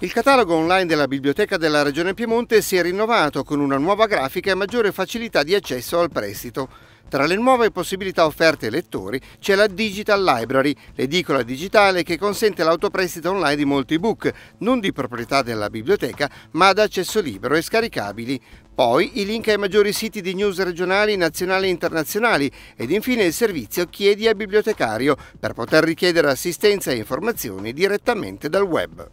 Il catalogo online della Biblioteca della Regione Piemonte si è rinnovato con una nuova grafica e maggiore facilità di accesso al prestito. Tra le nuove possibilità offerte ai lettori c'è la Digital Library, l'edicola digitale che consente l'autoprestito online di molti book, non di proprietà della biblioteca, ma ad accesso libero e scaricabili. Poi i link ai maggiori siti di news regionali, nazionali e internazionali ed infine il servizio Chiedi al bibliotecario per poter richiedere assistenza e informazioni direttamente dal web.